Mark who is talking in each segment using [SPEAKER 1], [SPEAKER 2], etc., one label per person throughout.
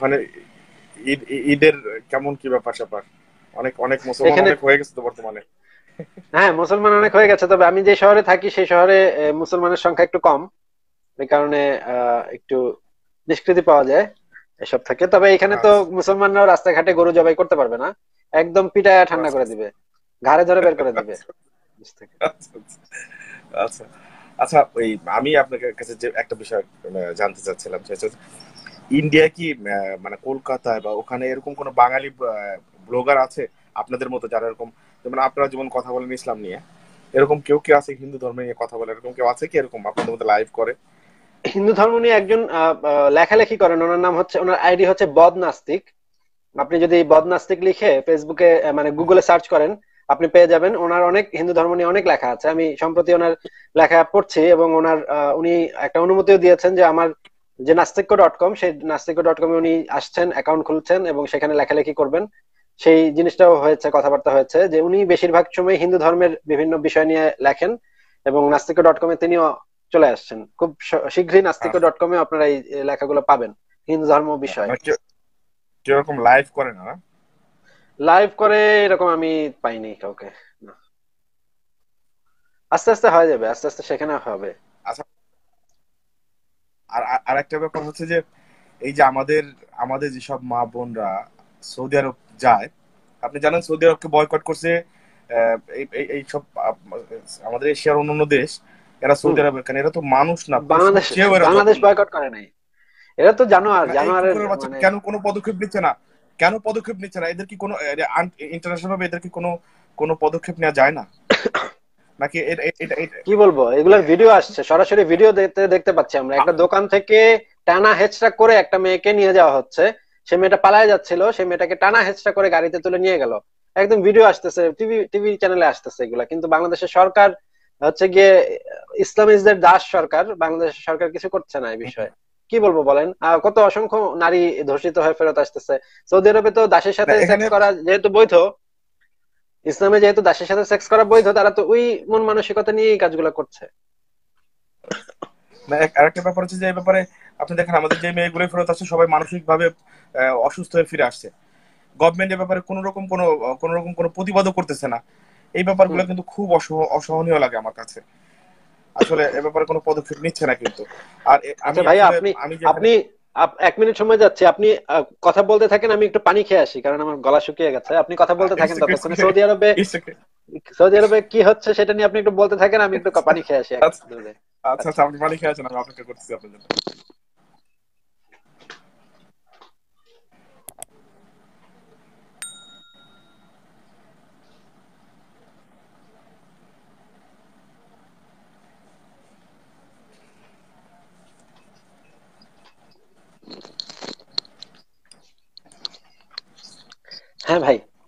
[SPEAKER 1] ওখানে ঈদ ঈদের কেমন কি ব্যাপার স্যাপার অনেক অনেক মুসলমান অনেক হয়ে গেছে তো বর্তমানে
[SPEAKER 2] হ্যাঁ মুসলমান অনেক হয়ে গেছে তবে আমি যে শহরে থাকি সেই শহরে মুসলমানের সংখ্যা একটু কম এই কারণে একটু নিষ্কৃতি পাওয়া যায় এসব থাকে তবে এখানে তো আচ্ছা। মুসলমানরাও রাস্তাঘাটে গরু জবাই করতে পারবে না একদম পিটায় ঠান্ডা করে দিবে
[SPEAKER 1] ঘাড়ে ধরে বের করে দিবে আচ্ছা আচ্ছা।, আচ্ছা আচ্ছা ওই আমি আপনার কাছে যে একটা বিষয় মানে, জানতে চাচ্ছিলাম সেটা ইন্ডিয়া কি মানে কলকাতায় বা ওখানে এরকম কোন বাঙালি ব্লগার আছে আপনাদের মতো যারা এরকম যেমন আপনারা যেমন কথা বলেন ইসলাম নিয়ে এরকম কেউ কি আছে হিন্দু ধর্ম নিয়ে কথা বলে এরকম কেউ আছে কি এরকম আপনাদের মতো লাইভ করে হিন্দু ধর্ম নিয়ে একজন লেখালেখি করেন
[SPEAKER 2] ওনার নাম হচ্ছে ওনার আইডি হচ্ছে বদনাস্তিক আপনি যদি বদনাস্তিক লিখে ফেসবুকে মানে গুগলে সার্চ করেন আপনি পেয়ে যাবেন ওনার অনেক হিন্দু ধর্ম নিয়ে অনেক লেখা আছে আমি সম্প্রতি ওনার লেখা পড়ছি এবং ওনার উনি একটা অনুমতিও দিয়েছেন যে আমার যে নাস্তিক্য ডট কম সেই নাস্তিক্য ডট কমে উনি আসছেন অ্যাকাউন্ট খুলছেন এবং সেখানে লেখালেখি করবেন সেই জিনিসটাও হয়েছে কথাবার্তা হয়েছে যে উনি বেশিরভাগ সময় হিন্দু ধর্মের বিভিন্ন বিষয় নিয়ে লেখেন এবং নাস্তিক্য ডট কমে তিনিও চলে আসছেন খুব শীঘ্রই নাস্তিক্য ডট কমে আপনারা এই লেখাগুলো পাবেন হিন্দু ধর্ম বিষয়ে আচ্ছা,
[SPEAKER 1] কিরকম লাইভ করে না
[SPEAKER 2] লাইভ করে এরকম আমি পাইনি কাউকে আস্তে আস্তে হয়ে যাবে আস্তে আস্তে
[SPEAKER 1] সেখানে হবে আচ্ছা আর আরেকটা একটা ব্যাপার হচ্ছে যে এই যে আমাদের আমাদের যেসব মা বোনরা সৌদি আরব যায় আপনি জানেন সৌদি আরবকে বয়কট করছে এই সব আমাদের এশিয়ার অন্যান্য দেশ এরা সৌদি আরবের কারণ এরা তো মানুষ না বাংলাদেশ বাংলাদেশ বয়কট করে নাই এরা তো জানোয়ার জানোয়ারের মানে- কেন কোনো পদক্ষেপ নিচ্ছে না কেন পদক্ষেপ নিচ্ছে না এদের কি কোনো ইন্টারন্যাশনাল ভাবে এদের কি কোনো কোনো পদক্ষেপ নেওয়া যায় না নাকি কি বলবো
[SPEAKER 2] ভিডিও আসছে সরাসরি ভিডিও দেখতে দেখতে পাচ্ছি আমরা একটা দোকান থেকে টানা করে একটা মেয়েকে নিয়ে যাওয়া হচ্ছে সে মেয়েটা পালায় যাচ্ছিল সে মেয়েটাকে টানা করে গাড়িতে তুলে নিয়ে গেল একদম ভিডিও আসতেছে টিভি টিভি চ্যানেলে আসতেছে এগুলা কিন্তু বাংলাদেশের সরকার হচ্ছে গিয়ে ইসলামিজদের দাস সরকার বাংলাদেশের সরকার কিছু করছে না এই বিষয়ে কি বলবো বলেন কত অসংখ্য নারী ধর্ষিত হয়ে ফেরত আসতেছে সৌদি আরবে তো দাসের সাথে করা যেহেতু বৈধ ইসলামে যেহেতু দাসের সাথে সেক্স করা বৈধ তারা তো ওই মন মানসিকতা নিয়েই কাজগুলো করছে
[SPEAKER 1] আরেকটা ব্যাপার হচ্ছে যে এই ব্যাপারে আপনি দেখেন আমাদের যে মেয়েগুলো ফেরত সবাই মানসিক ভাবে অসুস্থ হয়ে ফিরে আসছে গভর্নমেন্ট এর ব্যাপারে কোনো রকম কোনো কোনো রকম কোনো প্রতিবাদও করতেছে না এই ব্যাপারগুলো কিন্তু খুব অসহনীয় লাগে আমার কাছে আসলে এ ব্যাপারে কোনো পদক্ষেপ নিচ্ছে না কিন্তু আর আমি আচ্ছা ভাই আপনি আপনি এক
[SPEAKER 2] মিনিট সময় যাচ্ছে আপনি কথা বলতে থাকেন আমি একটু পানি খেয়ে আসি কারণ আমার গলা শুকিয়ে গেছে আপনি কথা বলতে থাকেন ততক্ষণে সৌদি আরবে সৌদি আরবে কি হচ্ছে সেটা নিয়ে আপনি একটু বলতে থাকেন আমি একটু পানি খেয়ে আসি
[SPEAKER 1] আচ্ছা আচ্ছা, আচ্ছা আপনি পানি খেয়ে আসেন আমি অপেক্ষা করতেছি আপনার জন্য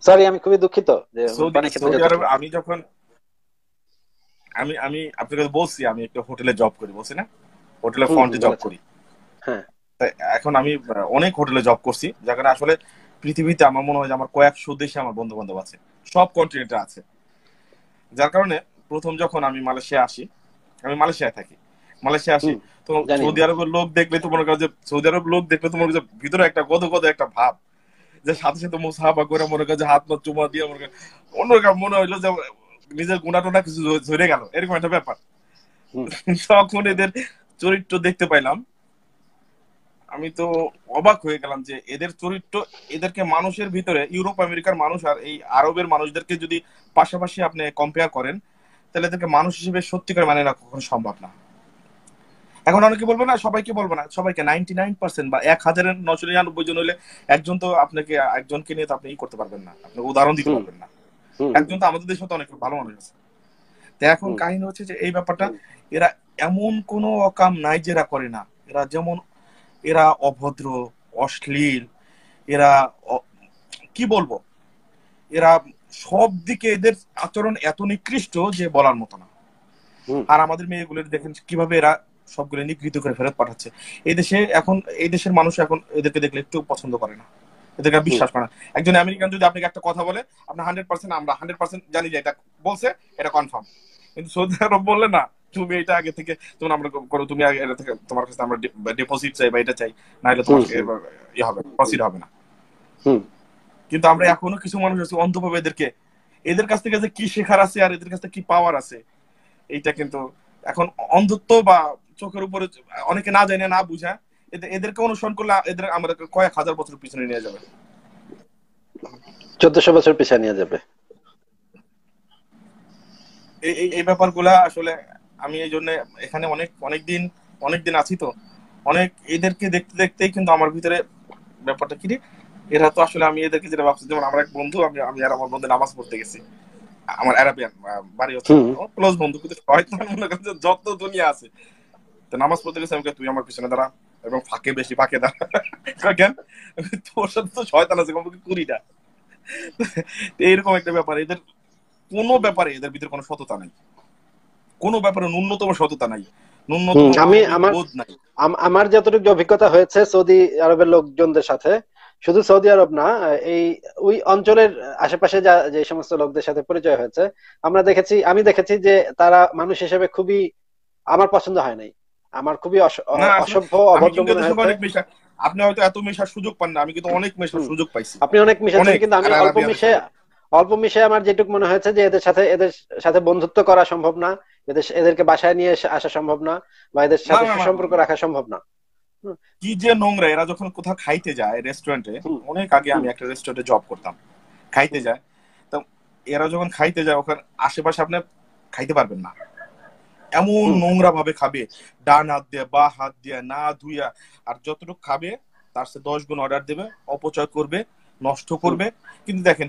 [SPEAKER 1] সরি আমি খুবই দুঃখিত যে মানে আমি যখন আমি আমি কাছে বলছি আমি একটা হোটেলে জব করি বলছি না হোটেলে ফ্রন্টে জব করি হ্যাঁ এখন আমি অনেক হোটেলে জব করছি যেখানে আসলে পৃথিবীতে আমার মনে হয় যে আমার কয়েকশো দেশে আমার বন্ধু বান্ধব আছে সব কন্টিনেন্টে আছে যার কারণে প্রথম যখন আমি মালয়েশিয়া আসি আমি মালয়েশিয়ায় থাকি মালয়েশিয়া আসি তো সৌদি আরবের লোক দেখলে তো মনে করো যে সৌদি আরব লোক দেখলে তোমার ভিতরে একটা গদ গদ একটা ভাব যে সাথে সাথে মুসাহাবা করে মনে করে যে হাত পা চুমা দিয়ে মনে করে অন্যরকম মনে হইলো যে নিজের গুণাটনা কিছু ধরে গেল এরকম একটা ব্যাপার তখন এদের চরিত্র দেখতে পাইলাম আমি তো অবাক হয়ে গেলাম যে এদের চরিত্র এদেরকে মানুষের ভিতরে ইউরোপ আমেরিকার মানুষ আর এই আরবের মানুষদেরকে যদি পাশাপাশি আপনি কম্পেয়ার করেন তাহলে এদেরকে মানুষ হিসেবে সত্যিকার মানে না কখনো সম্ভব না এখন অনেকে বলবো না সবাইকে বলবো না সবাইকে নাইনটি নাইন পার্সেন্ট বা এক হাজারের নশো নিরানব্বই জন হলে একজন তো আপনাকে একজনকে নিয়ে তো আপনি করতে পারবেন না উদাহরণ দিতে পারবেন না একজন তো আমাদের দেশে তো অনেক ভালো মানুষ আছে তো এখন কাহিনী হচ্ছে যে এই ব্যাপারটা এরা এমন কোনো অকাম নাই করে না এরা যেমন এরা অভদ্র অশ্লীল এরা কি বলবো এরা সব দিকে এদের আচরণ এত নিকৃষ্ট যে বলার মতো না আর আমাদের মেয়েগুলো দেখেন কিভাবে এরা সবগুলো নিগৃহীত করে ফেরত পাঠাচ্ছে এই দেশে এখন এই দেশের মানুষ এখন এদেরকে দেখলে একটু পছন্দ করে না এদেরকে বিশ্বাস করে না একজন আমেরিকান যদি আপনাকে একটা কথা বলে আপনার হান্ড্রেড পার্সেন্ট আমরা হান্ড্রেড পার্সেন্ট জানি যে এটা বলছে এটা কনফার্ম কিন্তু সৌদি আরব বললে না তুমি এটা আগে থেকে তুমি আমরা করো তুমি আগে এটা থেকে তোমার কাছে আমরা ডিপোজিট চাই বা এটা চাই না হলে তোমাকে ইয়ে হবে প্রসিড হবে না কিন্তু আমরা এখনো কিছু মানুষ আছে অন্ধভাবে এদেরকে এদের কাছ থেকে যে কি শেখার আছে আর এদের কাছ থেকে কি পাওয়ার আছে এইটা কিন্তু এখন অন্ধত্ব বা চোখের উপরে অনেকে না জানে না বুঝা এদেরকে অনুসরণ করলে এদের আমরা কয়েক হাজার বছর পিছনে নিয়ে যাবে
[SPEAKER 2] চোদ্দশো বছর পিছনে নিয়ে যাবে
[SPEAKER 1] এই এই ব্যাপারগুলা আসলে আমি এই জন্য এখানে অনেক অনেক দিন অনেক দিন আছি তো অনেক এদেরকে দেখতে দেখতেই কিন্তু আমার ভিতরে ব্যাপারটা কি এরা তো আসলে আমি এদেরকে যেটা ভাবছি যেমন আমার এক বন্ধু আমি আমি আর আমার বন্ধু নামাজ পড়তে গেছি আমার অ্যারাবিয়ান বাড়ি হচ্ছে ক্লোজ বন্ধু কিন্তু যত দুনিয়া আছে তো নামাজ পড়তে গেছে তুই আমার পিছনে দাঁড়া এবং ফাঁকে বেশি ফাঁকে দাঁড়া কেন তোর সাথে তো শয়তান আছে কমপক্ষে কুড়িটা এইরকম একটা ব্যাপার এদের কোনো ব্যাপারে এদের ভিতরে কোনো সততা নাই কোনো ব্যাপারে ন্যূনতম সততা নাই আমি আমার
[SPEAKER 2] আমার যতটুকু অভিজ্ঞতা হয়েছে সৌদি আরবের লোকজনদের সাথে শুধু সৌদি আরব না এই ওই অঞ্চলের আশেপাশে যা যে সমস্ত লোকদের সাথে পরিচয় হয়েছে আমরা দেখেছি আমি দেখেছি যে তারা মানুষ হিসেবে খুবই আমার পছন্দ হয় নাই আমার খুবই অসভ্য অভদ্র মনে
[SPEAKER 1] আপনি হয়তো এত মেশার সুযোগ পান না আমি কিন্তু অনেক মেশার সুযোগ পাইছি আপনি অনেক মেশাচ্ছেন কিন্তু আমি অল্প মিশে
[SPEAKER 2] অল্প মিশে আমার যেটুক মনে হয়েছে যে এদের সাথে এদের সাথে বন্ধুত্ব করা সম্ভব না এদের এদেরকে বাসায় নিয়ে
[SPEAKER 1] আসা সম্ভব না বা
[SPEAKER 2] এদের সাথে সম্পর্ক
[SPEAKER 1] রাখা সম্ভব না কি যে নোংরা এরা যখন কোথাও খাইতে যায় রেস্টুরেন্টে অনেক আগে আমি একটা রেস্টুরেন্টে জব করতাম খাইতে যায় তো এরা যখন খাইতে যায় ওখানে আশেপাশে আপনি খাইতে পারবেন না এমন নোংরা ভাবে খাবে ডান হাত দিয়ে বা হাত দিয়ে না ধুইয়া আর যতটুক খাবে তার সে দশ গুণ অর্ডার দেবে অপচয় করবে নষ্ট করবে কিন্তু দেখেন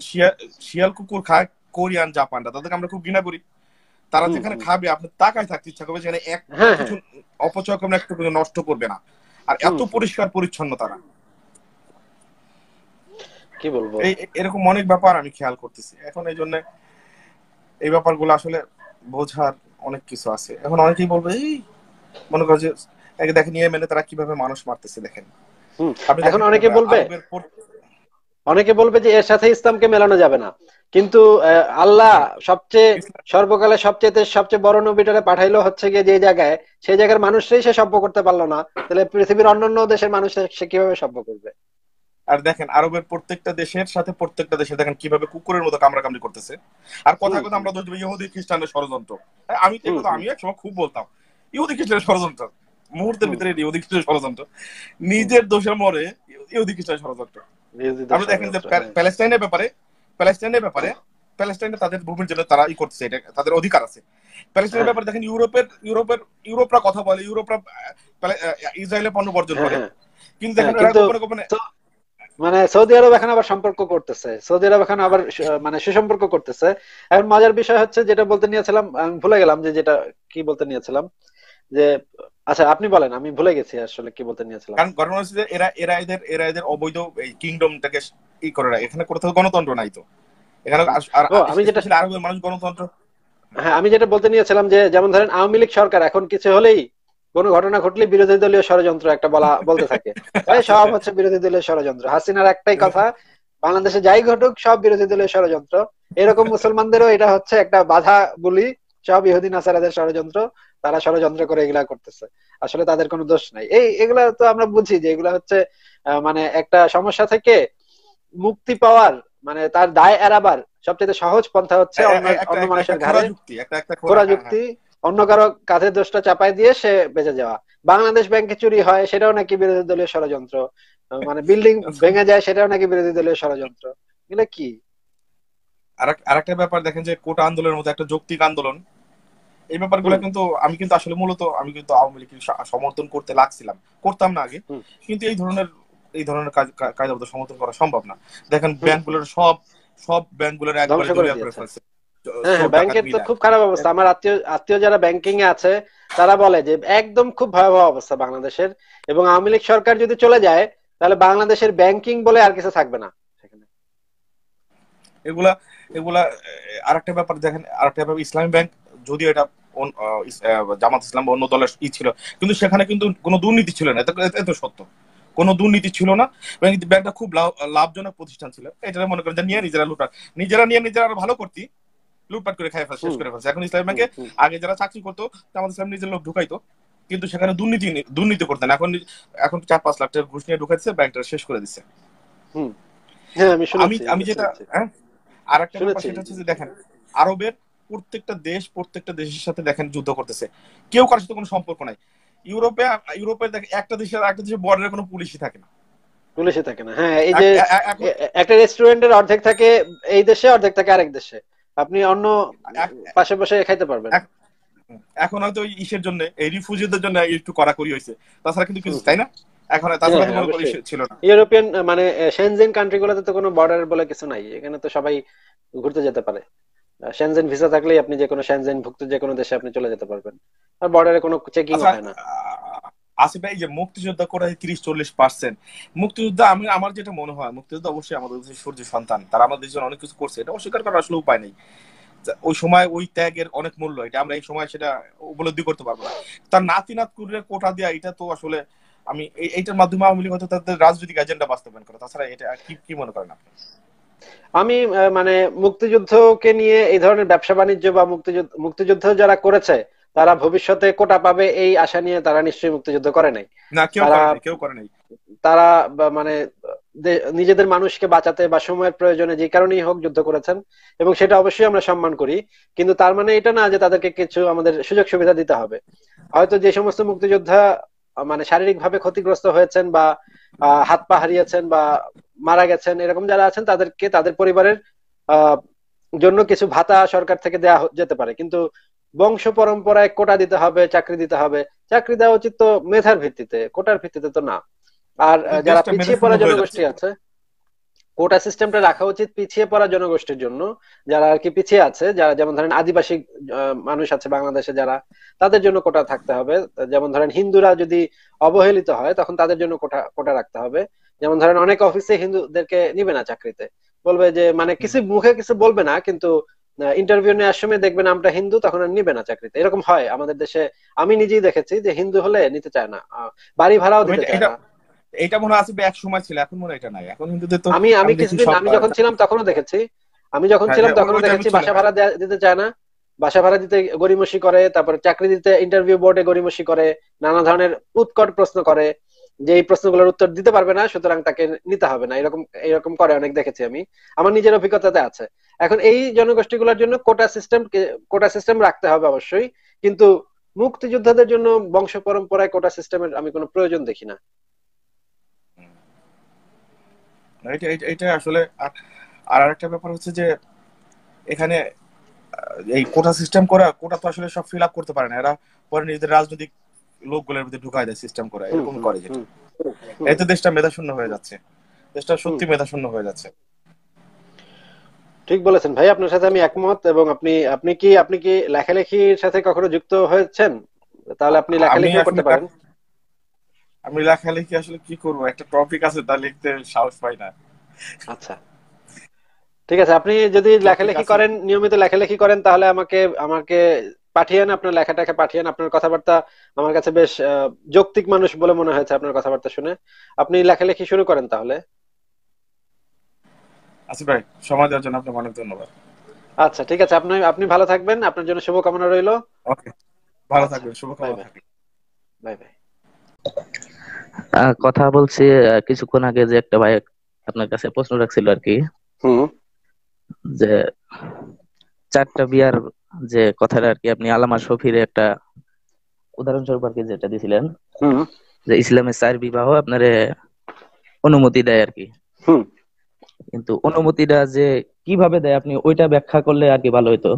[SPEAKER 1] শিয়াল কুকুর খায় কোরিয়ান জাপানরা তাদেরকে আমরা খুব ঘৃণা করি তারা যেখানে খাবে আপনি তাকায় থাকতে ইচ্ছা করবে যেখানে এক হ্যাঁ, হ্যাঁ। কিছু অপচয় করবে একটু নষ্ট করবে না আর এত পরিষ্কার পরিচ্ছন্ন তারা কি বলবো এরকম অনেক ব্যাপার আমি খেয়াল করতেছি এখন এই জন্য এই ব্যাপারগুলো আসলে বোঝার অনেক কিছু আছে এখন অনেকেই বলবে এই মনে করো যে দেখেন মেনে তারা কিভাবে মানুষ মারতেছে দেখেন
[SPEAKER 2] এখন অনেকে বলবে অনেকে বলবে যে এর সাথে ইসলামকে মেলানো যাবে না কিন্তু আল্লাহ সবচেয়ে সর্বকালে সবচেয়ে সবচেয়ে বড় নবীটারে পাঠাইলো হচ্ছে গিয়ে যে জায়গায় সেই জায়গার মানুষরাই সে সভ্য করতে পারলো না তাহলে পৃথিবীর অন্যান্য দেশের মানুষরা সে কিভাবে
[SPEAKER 1] সভ্য করবে আর দেখেন আরবের প্রত্যেকটা দেশের সাথে প্রত্যেকটা দেশে দেখেন কিভাবে কুকুরের মতো কামড়াকামড়ি করতেছে আর কথা কথা আমরা দোষ দেবো ইহুদি খ্রিস্টানের ষড়যন্ত্র হ্যাঁ, আমি আমি এক সময় খুব বলতাম ইহুদি খ্রিস্টানের ষড়যন্ত্র মুহূর্তের ভিতরে ইহুদি খ্রিস্টানের ষড়যন্ত্র নিজের দোষে মরে ইহুদি খ্রিস্টানের ষড়যন্ত্র দেখেন যে হ্যাঁ। প্যালেস্টাইনের ব্যাপারে প্যালেস্টাইনের ব্যাপারে হ্যাঁ। প্যালেস্টাইনে তাদের ভূমির জন্য তারা ই করছে এটা তাদের অধিকার আছে প্যালেস্টাইনের ব্যাপারে দেখেন ইউরোপের ইউরোপের ইউরোপরা কথা বলে ইউরোপরা ইসরায়েলের পণ্য বর্জন করে কিন্তু দেখেন
[SPEAKER 2] মানে সৌদি আরব এখন আবার সম্পর্ক করতেছে সৌদি আরব এখন আবার মানে সুসম্পর্ক করতেছে এখন মজার বিষয় হচ্ছে যেটা বলতে নিয়েছিলাম আমি ভুলে গেলাম যে যেটা কি বলতে নিয়েছিলাম যে আচ্ছা আপনি বলেন আমি ভুলে গেছি আসলে কি বলতে নিয়েছিলাম কারণ
[SPEAKER 1] ঘটনা হচ্ছে যে এরা এরা এদের এরা এদের অবৈধ এই কিংডমটাকে ই করে রাখে এখানে কোথাও গণতন্ত্র নাই তো এখানে আর আমি যেটা আরবের মানুষ গণতন্ত্র হ্যাঁ আমি যেটা বলতে নিয়েছিলাম যে যেমন ধরেন আওয়ামী লীগ সরকার
[SPEAKER 2] এখন কিছু হলেই কোন ঘটনা ঘটলে বিরোধী দলীয় ষড়যন্ত্র একটা বলা বলতে থাকে সব হচ্ছে বিরোধী দলীয় ষড়যন্ত্র হাসিনার একটাই কথা বাংলাদেশে যাই ঘটুক সব বিরোধী দলীয় ষড়যন্ত্র এরকম মুসলমানদেরও এটা হচ্ছে একটা বাধা বলি সব ইহুদি নাসারাদের ষড়যন্ত্র তারা ষড়যন্ত্র করে এগুলা করতেছে আসলে তাদের কোনো দোষ নাই এই এগুলা তো আমরা বুঝি যে এগুলা হচ্ছে মানে একটা সমস্যা থেকে মুক্তি পাওয়ার মানে তার দায় এড়াবার সবচেয়ে সহজ পন্থা হচ্ছে অন্য মানুষের ঘাড়ে খোরা যুক্তি হ্যাঁ, হ্যাঁ। অন্য কারো কাঁধে দোষটা চাপাই দিয়ে সে বেঁচে যাওয়া বাংলাদেশ ব্যাংকে চুরি হয় সেটাও নাকি বিরোধী দলীয় ষড়যন্ত্র মানে বিল্ডিং আচ্ছা। ভেঙে যায় সেটাও নাকি বিরোধী দলীয় ষড়যন্ত্র এগুলো কি
[SPEAKER 1] আরেকটা ব্যাপার দেখেন যে কোটা আন্দোলনের মতো একটা যৌক্তিক আন্দোলন এই ব্যাপারগুলো কিন্তু আমি কিন্তু আসলে মূলত আমি কিন্তু আওয়ামী লীগ সমর্থন করতে লাগছিলাম করতাম না আগে কিন্তু এই ধরনের এই ধরনের কাজ সমর্থন করা সম্ভব না দেখেন ব্যাংকগুলোর সব সব ব্যাংকগুলোর একবার করে ব্যাংকের হ্যাঁ, তো খুব
[SPEAKER 2] খারাপ অবস্থা আমার আত্মীয় আত্মীয় যারা ব্যাংকিং এ আছে তারা বলে যে একদম খুব ভয়াবহ অবস্থা বাংলাদেশের এবং আওয়ামী লীগ সরকার যদি চলে যায় তাহলে বাংলাদেশের ব্যাংকিং বলে আর কিছু থাকবে না
[SPEAKER 1] এগুলা এগুলা আরেকটা ব্যাপার দেখেন আরেকটা ব্যাপার ইসলামী ব্যাংক যদিও এটা জামাত ইসলাম বা অন্য দলের ই ছিল কিন্তু সেখানে কিন্তু কোনো দুর্নীতি ছিল না এত সত্য কোন দুর্নীতি ছিল না ব্যাংকটা খুব লাভজনক প্রতিষ্ঠান ছিল এটা মনে করেন যে নিয়ে নিজেরা লুটার নিজেরা নিয়ে নিজেরা আরো ভালো করতি লুটপাট করে খাই ফেলছে শেষ করে ফেলছে এখন ইসলামী ব্যাংকে আগে যারা চাকরি করতো আমাদের সামনে নিজের লোক ঢুকাইতো কিন্তু সেখানে দুর্নীতি দুর্নীতি করতেন এখন এখন চার পাঁচ লাখ টাকা ঘুষ নিয়ে ঢুকাইছে ব্যাংকটা শেষ করে দিচ্ছে হ্যাঁ, আমি আমি যেটা হ্যাঁ আর একটা সেটা হচ্ছে যে দেখেন আরবের প্রত্যেকটা দেশ প্রত্যেকটা দেশের সাথে দেখেন যুদ্ধ করতেছে কেউ কারোর সাথে কোনো সম্পর্ক নাই ইউরোপে ইউরোপে একটা দেশের একটা দেশের বর্ডারে কোনো পুলিশই থাকে না পুলিশই থাকে না
[SPEAKER 2] হ্যাঁ এই যে একটা রেস্টুরেন্টের অর্ধেক থাকে এই দেশে অর্ধেক থাকে আরেক দেশে আপনি অন্য পাশে পাশে খাইতে পারবেন
[SPEAKER 1] এখন হয়তো ইসের জন্য এই রিফিউজিদের জন্য একটু করি হইছে তাছাড়া কিন্তু কিছু তাই না এখন তাছাড়া হ্যাঁ, ছিল না
[SPEAKER 2] ইউরোপিয়ান মানে শেনজেন গুলোতে তো কোনো বর্ডার বলে কিছু নাই এখানে তো সবাই ঘুরতে যেতে পারে শেনজেন ভিসা থাকলেই আপনি যে কোনো শেনজেন ভুক্ত যে কোনো দেশে আপনি চলে যেতে পারবেন আর বর্ডারে কোনো চেকিং আচ্ছা, হয় না
[SPEAKER 1] আসিফ ভাই যে মুক্তিযোদ্ধা কোটা তিরিশ চল্লিশ পার্সেন্ট মুক্তিযোদ্ধা আমি আমার যেটা মনে হয় মুক্তিযোদ্ধা অবশ্যই আমাদের দেশের সূর্য সন্তান তারা আমাদের দেশের অনেক কিছু করছে এটা অস্বীকার করার আসলে উপায় নেই ওই সময় ওই ত্যাগের অনেক মূল্য এটা আমরা এই সময় সেটা উপলব্ধি করতে পারবো না তার নাতিনাত কুরের কোটা দেওয়া এটা তো আসলে আমি এইটার মাধ্যমে আওয়ামী লীগ হয়তো তাদের রাজনৈতিক এজেন্ডা বাস্তবায়ন করে তাছাড়া এটা কি কি মনে করেন আপনি
[SPEAKER 2] আমি মানে মুক্তিযুদ্ধকে নিয়ে এই ধরনের ব্যবসা বাণিজ্য বা মুক্তিযুদ্ধ মুক্তিযুদ্ধ যারা করেছে তারা ভবিষ্যতে কোটা পাবে এই আশা নিয়ে তারা নিশ্চয়ই মুক্তিযুদ্ধ করে নাই তারা মানে নিজেদের মানুষকে বাঁচাতে বা সময়ের প্রয়োজনে যে কারণেই হোক যুদ্ধ করেছেন এবং সেটা অবশ্যই আমরা সম্মান করি কিন্তু তার মানে এটা না যে তাদেরকে কিছু আমাদের সুযোগ সুবিধা দিতে হবে হয়তো যে সমস্ত মুক্তিযোদ্ধা মানে শারীরিক ভাবে ক্ষতিগ্রস্ত হয়েছেন বা হাত পা হারিয়েছেন বা মারা গেছেন এরকম যারা আছেন তাদেরকে তাদের পরিবারের জন্য কিছু ভাতা সরকার থেকে দেয়া যেতে পারে কিন্তু বংশ পরম্পরায় কোটা দিতে হবে চাকরি দিতে হবে চাকরি দেওয়া উচিত তো মেধার ভিত্তিতে কোটার ভিত্তিতে তো না আর যারা পিছিয়ে পড়া জনগোষ্ঠী আছে কোটা সিস্টেমটা রাখা উচিত পিছিয়ে পড়া জনগোষ্ঠীর জন্য যারা আর কি পিছিয়ে আছে যারা যেমন ধরেন আদিবাসী মানুষ আছে বাংলাদেশে যারা তাদের জন্য কোটা থাকতে হবে যেমন ধরেন হিন্দুরা যদি অবহেলিত হয় তখন তাদের জন্য কোটা কোটা রাখতে হবে যেমন ধরেন অনেক অফিসে হিন্দুদেরকে নিবে না চাকরিতে বলবে যে মানে কিছু মুখে কিছু বলবে না কিন্তু ইন্টারভিউ নেওয়ার সময় দেখবেন আমরা হিন্দু তখন আর নিবে না চাকরিতে এরকম হয় আমাদের দেশে আমি নিজেই দেখেছি যে হিন্দু হলে নিতে চায় না বাড়ি ভাড়াও দিতে চায় না
[SPEAKER 1] এটা মনে আছে এক সময় ছিল এখন মনে এটা নাই এখন হিন্দুদের তো আমি আমি কিছুদিন আমি যখন ছিলাম তখনও দেখেছি আমি যখন হ্যাঁ, ছিলাম হ্যাঁ, তখনও দেখেছি বাসা
[SPEAKER 2] ভাড়া দিতে চায় না বাসা ভাড়া দিতে গরিমসি করে তারপরে চাকরি দিতে ইন্টারভিউ বোর্ডে গরিমসি করে নানা ধরনের উৎকট প্রশ্ন করে যে এই প্রশ্নগুলোর উত্তর দিতে পারবে না সুতরাং তাকে নিতে হবে না এরকম এরকম করে অনেক দেখেছি আমি আমার নিজের অভিজ্ঞতাতে আছে এখন এই জনগোষ্ঠীগুলোর জন্য কোটা সিস্টেম কোটা সিস্টেম রাখতে হবে অবশ্যই কিন্তু মুক্তিযোদ্ধাদের জন্য বংশ পরম্পরায় কোটা সিস্টেমের আমি কোনো প্রয়োজন দেখি না
[SPEAKER 1] এটা আসলে আর আরেকটা ব্যাপার হচ্ছে যে এখানে এই কোটা সিস্টেম করা কোটা তো আসলে সব ফিল আপ করতে পারে না এরা পরে নিজেদের রাজনৈতিক লোকগুলোর মধ্যে ঢুকায় দেয় সিস্টেম করা এরকম করে যেটা এতে দেশটা মেধাশূন্য হয়ে যাচ্ছে দেশটা সত্যি মেধাশূন্য হয়ে যাচ্ছে ঠিক বলেছেন ভাই
[SPEAKER 2] আপনার সাথে আমি একমত এবং আপনি আপনি কি আপনি কি লেখালেখির সাথে কখনো যুক্ত হয়েছেন
[SPEAKER 1] তাহলে আপনি লেখালেখি করতে পারেন আমি লেখালেখি আসলে কি করব একটা টপিক আছে তা লিখতে সাহস পাই না আচ্ছা
[SPEAKER 2] ঠিক আছে আপনি যদি লেখালেখি করেন নিয়মিত লেখালেখি করেন তাহলে আমাকে আমাকে পাঠিয়েন আপনার লেখাটাকে পাঠিয়েন আপনার কথাবার্তা আমার কাছে বেশ যৌক্তিক মানুষ বলে মনে হয়েছে আপনার কথাবার্তা শুনে আপনি লেখালেখি শুরু করেন তাহলে
[SPEAKER 1] আসিফ আচ্ছা ভাই সময় দেওয়ার জন্য আপনাকে অনেক ধন্যবাদ
[SPEAKER 2] আচ্ছা ঠিক আছে আপনি আপনি ভালো থাকবেন আপনার জন্য শুভকামনা রইল
[SPEAKER 1] ওকে ভালো আচ্ছা, থাকবেন
[SPEAKER 2] শুভকামনা বাই বাই
[SPEAKER 3] কথা বলছি কিছুক্ষণ আগে যে একটা ভাই আপনার কাছে প্রশ্ন রাখছিল আর কি যে চারটা বিয়ার যে কথাটা আর কি আপনি আলামা শফির একটা উদাহরণস্বরূপ আর কি যেটা দিছিলেন যে ইসলামের চার বিবাহ আপনার অনুমতি দেয় আর কি কিন্তু অনুমতিটা যে কিভাবে দেয় আপনি ওইটা ব্যাখ্যা করলে আর কি ভালো হতো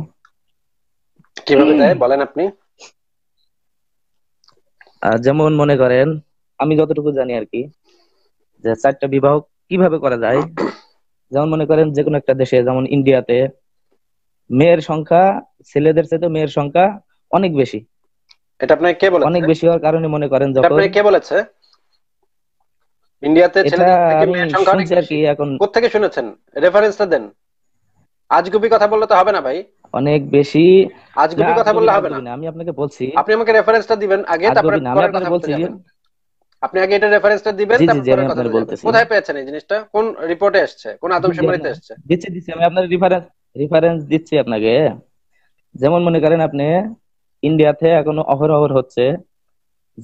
[SPEAKER 2] কিভাবে দেয় বলেন আপনি
[SPEAKER 3] যেমন মনে করেন আমি যতটুকু জানি আর কি যে চারটা বিবাহ কিভাবে করা যায় যেমন মনে করেন যে কোনো একটা দেশে যেমন ইন্ডিয়াতে মেয়ের সংখ্যা ছেলেদের চাইতে মেয়ের সংখ্যা অনেক বেশি এটা আপনাকে কে বলেছে অনেক বেশি হওয়ার কারণে মনে করেন যখন আপনাকে কে
[SPEAKER 2] বলেছে ইন্ডিয়াতে ছেলেদের থেকে এখন কোত্থেকে শুনেছেন রেফারেন্সটা দেন আজগুবি কথা বললে তো হবে না ভাই
[SPEAKER 3] অনেক বেশি
[SPEAKER 2] আজগুবি কথা বললে হবে না আমি আপনাকে বলছি আপনি আমাকে রেফারেন্সটা দিবেন আগে তারপরে পরের কথা বলছি আপনি আগে এটা রেফারেন্সটা দিবেন তারপরে কথা বলতেছি কোথায় পেয়েছেন এই জিনিসটা কোন রিপোর্টে আসছে কোন আদম আসছে
[SPEAKER 3] দিচ্ছি দিচ্ছি আমি আপনার রেফারেন্স রেফারেন্স দিচ্ছি আপনাকে যেমন মনে করেন আপনি ইন্ডিয়াতে এখন অহরহ হচ্ছে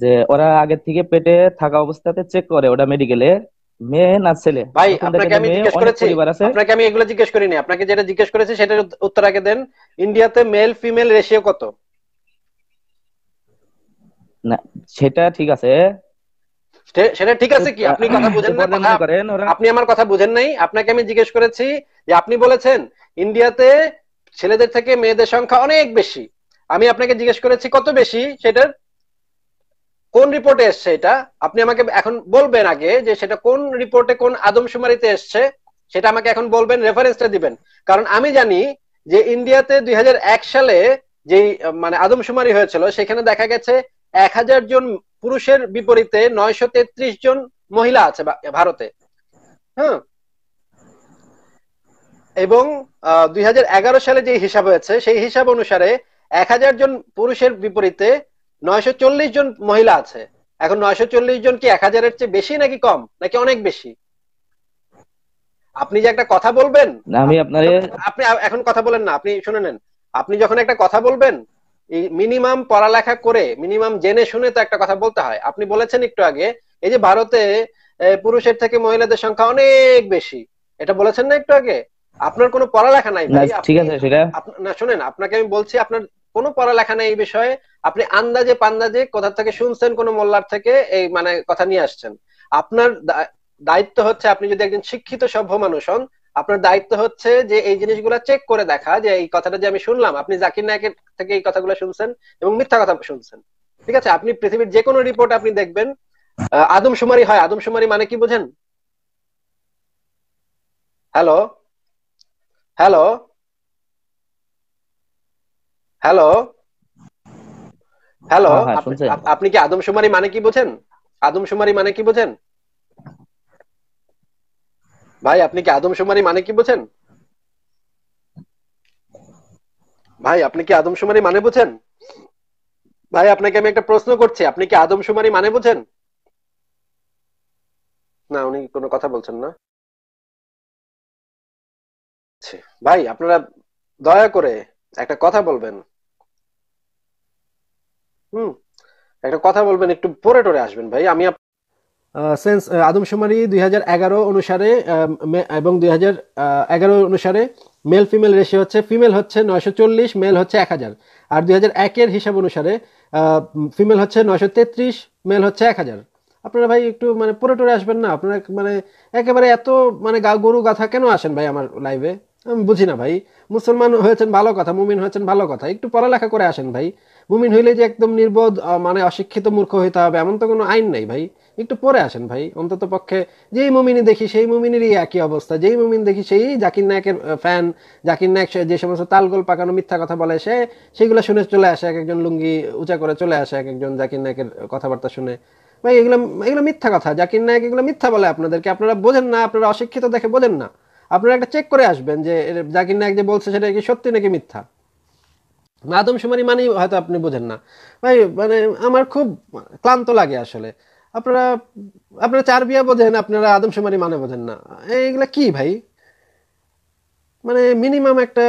[SPEAKER 3] যে ওরা আগে থেকে পেটে থাকা অবস্থাতে চেক করে ওটা মেডিকেলে মেয়ে না ছেলে ভাই
[SPEAKER 2] আপনাকে আমি জিজ্ঞেস করেছি আপনাকে আমি এগুলো জিজ্ঞেস করিনি আপনাকে যেটা জিজ্ঞেস করেছি সেটার উত্তর আগে দেন ইন্ডিয়াতে মেল ফিমেল রেশিও কত
[SPEAKER 3] না সেটা ঠিক আছে
[SPEAKER 2] সেটা ঠিক আছে কি আপনি কথা বুঝেন না আপনি আমার কথা বুঝেন নাই আপনাকে আমি জিজ্ঞেস করেছি যে আপনি বলেছেন ইন্ডিয়াতে ছেলেদের থেকে মেয়েদের সংখ্যা অনেক বেশি আমি আপনাকে জিজ্ঞেস করেছি কত বেশি সেটার কোন রিপোর্টে এসছে এটা আপনি আমাকে এখন বলবেন আগে যে সেটা কোন রিপোর্টে কোন আদমশুমারিতে এসছে সেটা আমাকে এখন বলবেন রেফারেন্সটা দিবেন কারণ আমি জানি যে ইন্ডিয়াতে দুই সালে যে মানে আদমশুমারি হয়েছিল সেখানে দেখা গেছে এক হাজার জন পুরুষের বিপরীতে নয়শো তেত্রিশ জন মহিলা আছে ভারতে হ্যাঁ এবং দুই সালে যে হিসাব হয়েছে সেই হিসাব অনুসারে এক হাজার জন পুরুষের বিপরীতে নয়শো চল্লিশ জন মহিলা আছে এখন নয়শো চল্লিশ জন কি এক হাজারের চেয়ে বেশি নাকি কম নাকি অনেক বেশি আপনি যে একটা কথা বলবেন আমি আপনি এখন কথা বলেন না আপনি শুনে নেন আপনি যখন একটা কথা বলবেন মিনিমাম পড়ালেখা করে মিনিমাম জেনে শুনে তো একটা কথা বলতে হয় আপনি বলেছেন একটু আগে এই যে ভারতে পুরুষের থেকে মহিলাদের সংখ্যা অনেক বেশি এটা বলেছেন না একটু আগে আপনার কোনো পড়ালেখা নাই ঠিক আছে সেটা না শুনেন আপনাকে আমি বলছি আপনার কোনো পড়ালেখা নাই এই বিষয়ে আপনি আন্দাজে পান্দাজে কোথা থেকে শুনছেন কোন মোল্লার থেকে এই মানে কথা নিয়ে আসছেন আপনার দায়িত্ব হচ্ছে আপনি যদি একজন শিক্ষিত সভ্য মানুষ হন আপনার দায়িত্ব হচ্ছে যে এই জিনিসগুলো চেক করে দেখা যে এই কথাটা যে আমি শুনলাম আপনি জাকির নায়কের থেকে এই কথাগুলো শুনছেন এবং মিথ্যা কথা শুনছেন ঠিক আছে আপনি পৃথিবীর যে কোনো রিপোর্ট আপনি দেখবেন আদমশুমারি হয় আদমশুমারি মানে কি বুঝেন হ্যালো হ্যালো হ্যালো হ্যালো হ্যাঁ, আপনি কি আদমশুমারি মানে কি বোঝেন আদমশুমারি মানে কি বোঝেন ভাই আপনি কি আদমশুমারি মানে কি বোঝেন ভাই আপনি কি আদমশুমারি মানে বোঝেন ভাই আপনাকে আমি একটা প্রশ্ন করছি আপনি কি আদমশুমারি মানে বোঝেন না উনি কোনো কথা বলছেন না ভাই আপনারা দয়া করে একটা কথা বলবেন হুম একটা কথা বলবেন একটু পরে টরে আসবেন ভাই আমি সেন্স আদমশুমারি দুই হাজার এগারো অনুসারে এবং দুই হাজার এগারো অনুসারে মেল ফিমেল রেশিও হচ্ছে ফিমেল হচ্ছে নয়শো চল্লিশ মেল হচ্ছে এক হাজার আর দুই হাজার একের হিসাব অনুসারে ফিমেল হচ্ছে নয়শো তেত্রিশ মেল হচ্ছে এক হাজার আপনারা ভাই একটু মানে পরে টরে আসবেন না আপনারা মানে একেবারে এত মানে গা গরু গাথা কেন আসেন ভাই আমার লাইভে আমি বুঝি না ভাই মুসলমান হয়েছেন ভালো কথা মুমিন হয়েছেন ভালো কথা একটু পড়ালেখা করে আসেন ভাই মুমিন হইলে যে একদম নির্বোধ মানে অশিক্ষিত মূর্খ হইতে হবে এমন তো কোনো আইন নাই ভাই একটু পরে আসেন ভাই অন্তত পক্ষে যেই মুমিনি দেখি সেই মুমিনেরই একই অবস্থা যেই মুমিন দেখি সেই জাকির নায়কের ফ্যান জাকির নায়ক যে সমস্ত তালগোল পাকানো মিথ্যা কথা বলে সে সেগুলো শুনে চলে আসে এক একজন লুঙ্গি উঁচা করে চলে আসে এক একজন জাকির নায়কের কথাবার্তা শুনে ভাই এগুলো এগুলো মিথ্যা কথা জাকির নায়ক এগুলো মিথ্যা বলে আপনাদেরকে আপনারা বোঝেন না আপনারা অশিক্ষিত দেখে বোঝেন না আপনারা একটা চেক করে আসবেন যে জাকির নায়ক যে বলছে সেটা কি সত্যি নাকি মিথ্যা আদমশুমারি মানেই হয়তো আপনি বোঝেন না ভাই মানে আমার খুব ক্লান্ত লাগে আসলে আপনারা আপনারা চার বিয়া বোঝেন আপনারা আদমশুমারি মানে বোঝেন না এইগুলা কি ভাই মানে মিনিমাম একটা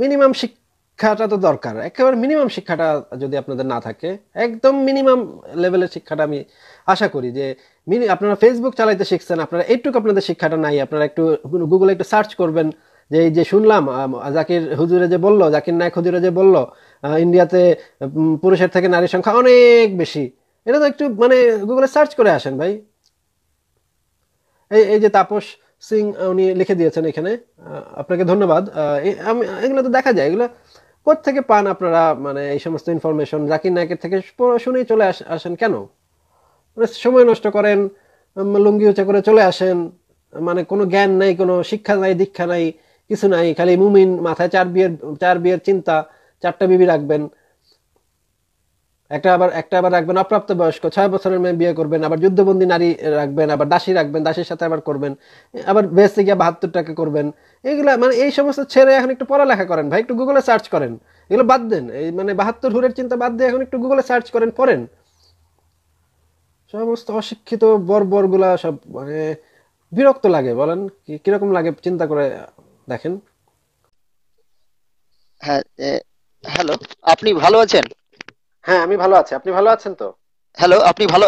[SPEAKER 2] মিনিমাম শিক্ষাটা তো দরকার একেবারে মিনিমাম শিক্ষাটা যদি আপনাদের না থাকে একদম মিনিমাম লেভেলের শিক্ষাটা আমি আশা করি যে মিনি আপনারা ফেসবুক চালাইতে শিখছেন আপনারা এইটুকু আপনাদের শিক্ষাটা নাই আপনারা একটু গুগলে একটু সার্চ করবেন যে এই যে শুনলাম জাকির হুজুরে যে বলল জাকির নায়ক হুজুরে যে বলল ইন্ডিয়াতে পুরুষের থেকে নারীর সংখ্যা অনেক বেশি এটা তো একটু মানে গুগলে সার্চ করে আসেন ভাই এই এই যে তাপস সিং উনি লিখে দিয়েছেন এখানে আপনাকে ধন্যবাদ আমি এগুলো তো দেখা যায় এগুলো থেকে পান আপনারা মানে এই সমস্ত ইনফরমেশন জাকির নায়কের থেকে শুনেই চলে আসেন কেন মানে সময় নষ্ট করেন লুঙ্গি উঁচা করে চলে আসেন মানে কোনো জ্ঞান নাই কোনো শিক্ষা নাই দীক্ষা নাই কিছু নাই খালি মুমিন মাথায় চার বিয়ের চার বিয়ের চিন্তা চারটা বিবি রাখবেন একটা আবার একটা আবার রাখবেন অপ্রাপ্ত বয়স্ক ছয় বছরের মেয়ে বিয়ে করবেন আবার যুদ্ধবন্দী নারী রাখবেন আবার দাসী রাখবেন দাসীর সাথে আবার করবেন আবার বেসে গিয়ে বাহাত্তর টাকা করবেন এগুলা মানে এই সমস্ত ছেড়ে এখন একটু পড়ালেখা করেন ভাই একটু গুগলে সার্চ করেন এগুলো বাদ দেন এই মানে বাহাত্তর হুরের চিন্তা বাদ দিয়ে এখন একটু গুগলে সার্চ করেন পড়েন সমস্ত অশিক্ষিত বর বর্বরগুলা সব মানে বিরক্ত লাগে বলেন কিরকম লাগে চিন্তা করে দেখেন
[SPEAKER 4] হ্যাঁ, হ্যালো আপনি ভালো আছেন হ্যাঁ আমি ভালো আছি আপনি ভালো আছেন তো হ্যালো আপনি ভালো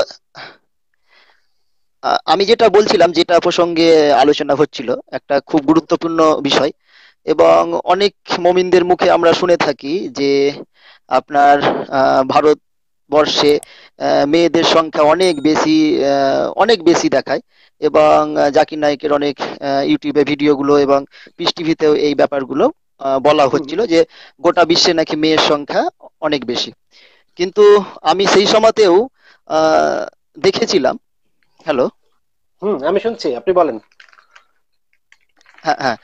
[SPEAKER 4] আমি যেটা বলছিলাম যেটা প্রসঙ্গে আলোচনা হচ্ছিল একটা খুব গুরুত্বপূর্ণ বিষয় এবং অনেক মমিনদের মুখে আমরা শুনে থাকি যে আপনার ভারত বর্ষে মেয়েদের সংখ্যা অনেক বেশি অনেক বেশি দেখায় এবং জাকির নায়কের অনেক ইউটিউবে ভিডিওগুলো এবং পিস টিভিতেও এই ব্যাপারগুলো বলা হচ্ছিল যে গোটা বিশ্বে নাকি মেয়ের সংখ্যা অনেক বেশি কিন্তু আমি সেই সময়তেও দেখেছিলাম হ্যালো হুম আমি শুনছি আপনি বলেন হ্যাঁ হ্যাঁ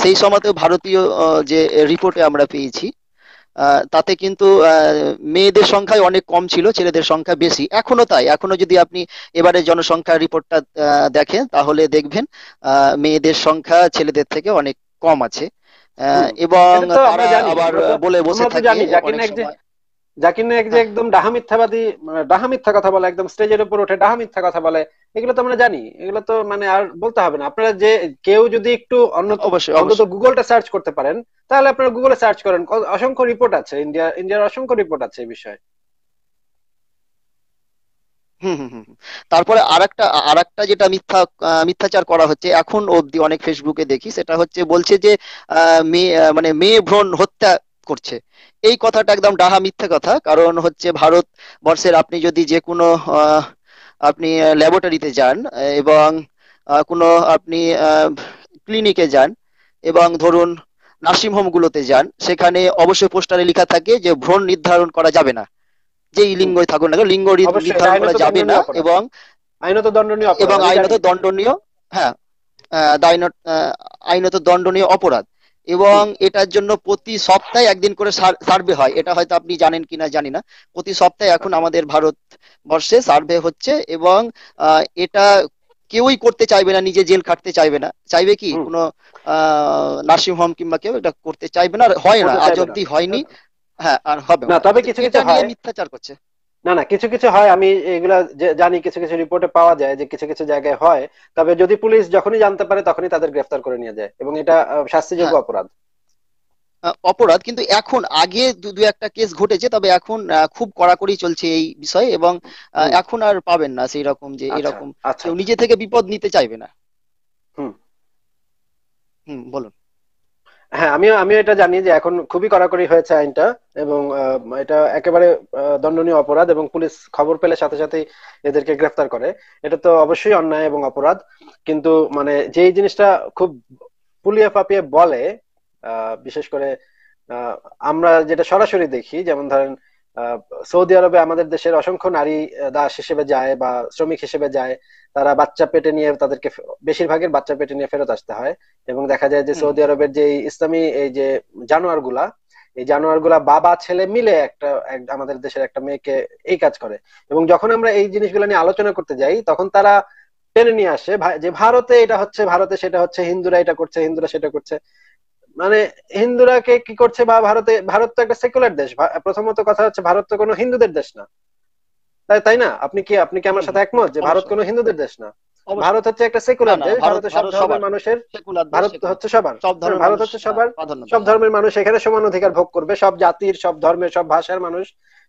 [SPEAKER 4] সেই সময়তেও ভারতীয় যে রিপোর্টে আমরা পেয়েছি তাতে কিন্তু মেয়েদের সংখ্যায় অনেক কম ছিল ছেলেদের সংখ্যা বেশি এখনো তাই এখনো যদি আপনি এবারে জনসংখ্যা রিপোর্টটা দেখেন তাহলে দেখবেন মেয়েদের সংখ্যা ছেলেদের থেকে অনেক কম আছে এবং তারা আবার বলে বসে থাকে জাকির নায়ক যে হ্যাঁ। একদম ডাহা
[SPEAKER 2] মিথ্যাবাদী মানে ডাহা মিথ্যা কথা বলে একদম স্টেজের উপর উঠে ডাহা মিথ্যা কথা বলে এগুলো তো আমরা জানি এগুলো তো মানে আর বলতে হবে না আপনারা যে কেউ যদি একটু অন্য অন্তত গুগলটা সার্চ করতে পারেন তাহলে আপনারা গুগলে সার্চ করেন অসংখ্য রিপোর্ট আছে ইন্ডিয়া ইন্ডিয়ার অসংখ্য রিপোর্ট আছে এই বিষয়ে
[SPEAKER 4] তারপরে আরেকটা আরেকটা যেটা মিথ্যা মিথ্যাচার করা হচ্ছে এখন অবধি অনেক ফেসবুকে দেখি সেটা হচ্ছে বলছে যে মেয়ে মানে মেয়ে ভ্রণ হত্যা করছে এই কথাটা একদম ডাহা মিথ্যে কথা কারণ হচ্ছে ভারত বর্ষের আপনি যদি যে কোনো আপনি ল্যাবরেটরিতে যান এবং কোনো আপনি ক্লিনিকে যান এবং ধরুন গুলোতে যান সেখানে অবশ্যই পোস্টারে লেখা থাকে যে ভ্রণ নির্ধারণ করা যাবে না যেই লিঙ্গই থাকুন না লিঙ্গ নির্ধারণ করা যাবে না এবং আইনত দণ্ডনীয় এবং আইনত দণ্ডনীয় হ্যাঁ আইনত দণ্ডনীয় অপরাধ এবং এটার জন্য প্রতি সপ্তাহে একদিন করে সার্ভে হয় এটা হয়তো আপনি জানেন কিনা জানি না প্রতি সপ্তাহে এখন আমাদের ভারতবর্ষে সার্ভে হচ্ছে এবং এটা কেউই করতে চাইবে না নিজে জেল খাটতে চাইবে না চাইবে কি কোনো নার্সিং হোম কিংবা কেউ এটা করতে চাইবে না হয় না আজ অব্দি হয়নি আচ্ছা। হ্যাঁ আর হবে না তবে কিছু কিছু মিথ্যাচার করছে
[SPEAKER 2] না না কিছু কিছু হয় আমি এগুলা জানি কিছু কিছু রিপোর্টে পাওয়া যায় যে কিছু কিছু জায়গায় হয় তবে যদি পুলিশ যখনই জানতে পারে তখনই তাদের গ্রেফতার করে নিয়ে যায় এবং এটা শাস্তিযোগ্য হ্যাঁ। অপরাধ
[SPEAKER 4] অপরাধ কিন্তু এখন আগে দু একটা কেস ঘটেছে তবে এখন খুব কড়াকড়ি চলছে এই বিষয়ে এবং এখন আর পাবেন না সেই রকম যে আচ্ছা, এরকম আচ্ছা। নিজে থেকে বিপদ নিতে চাইবে না হুম হুম বলুন হ্যাঁ আমিও আমিও
[SPEAKER 2] এটা জানি যে এখন খুবই কড়াকড়ি হয়েছে আইনটা এবং এটা একেবারে দণ্ডনীয় অপরাধ এবং পুলিশ খবর পেলে সাথে সাথে এদেরকে গ্রেফতার করে এটা তো অবশ্যই অন্যায় এবং অপরাধ কিন্তু মানে যে জিনিসটা খুব পুলিয়ে পাপিয়ে বলে বিশেষ করে আমরা যেটা সরাসরি দেখি যেমন ধরেন সৌদি আরবে আমাদের দেশের অসংখ্য নারী দাস হিসেবে যায় বা শ্রমিক হিসেবে যায় তারা বাচ্চা পেটে নিয়ে তাদেরকে বেশিরভাগের বাচ্চা পেটে নিয়ে ফেরত আসতে হয় এবং দেখা যায় যে সৌদি আরবের যে ইসলামী এই যে জানোয়ার গুলা এই জানোয়ার গুলা বাবা ছেলে মিলে একটা আমাদের দেশের একটা মেয়েকে এই কাজ করে এবং যখন আমরা এই জিনিসগুলো নিয়ে আলোচনা করতে যাই তখন তারা টেনে নিয়ে আসে যে ভারতে এটা হচ্ছে ভারতে সেটা হচ্ছে হিন্দুরা এটা করছে হিন্দুরা সেটা করছে মানে হিন্দুরা কে কি করছে বা ভারতে ভারত তো একটা সেকুলার দেশ প্রথমত কথা হচ্ছে ভারত তো কোনো হিন্দুদের দেশ না তাই তাই না আপনি কি আপনি কি আমার সাথে একমত যে ভারত কোনো হিন্দুদের দেশ না ভারত হচ্ছে একটা সেকুলার দেশ ভারতের সব ধর্মের মানুষের ভারত হচ্ছে সবার ভারত হচ্ছে সবার সব হ্যাঁ, ধর্মের মানুষ এখানে সমান অধিকার ভোগ করবে সব জাতির সব ধর্মের সব ভাষার মানুষ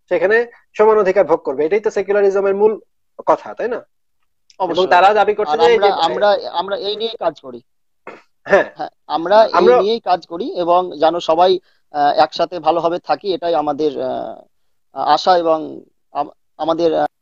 [SPEAKER 2] সেখানে সমান অধিকার ভোগ করবে এটাই তো সেকুলারিজমের মূল কথা তাই না এবং তারা দাবি করছে যে আমরা
[SPEAKER 4] আমরা এই নিয়ে কাজ করি হ্যাঁ আমরা এই নিয়েই কাজ করি হ্যাঁ। হ্যাঁ, এবং জানো সবাই একসাথে ভালোভাবে থাকি এটাই আমাদের আশা এবং আমাদের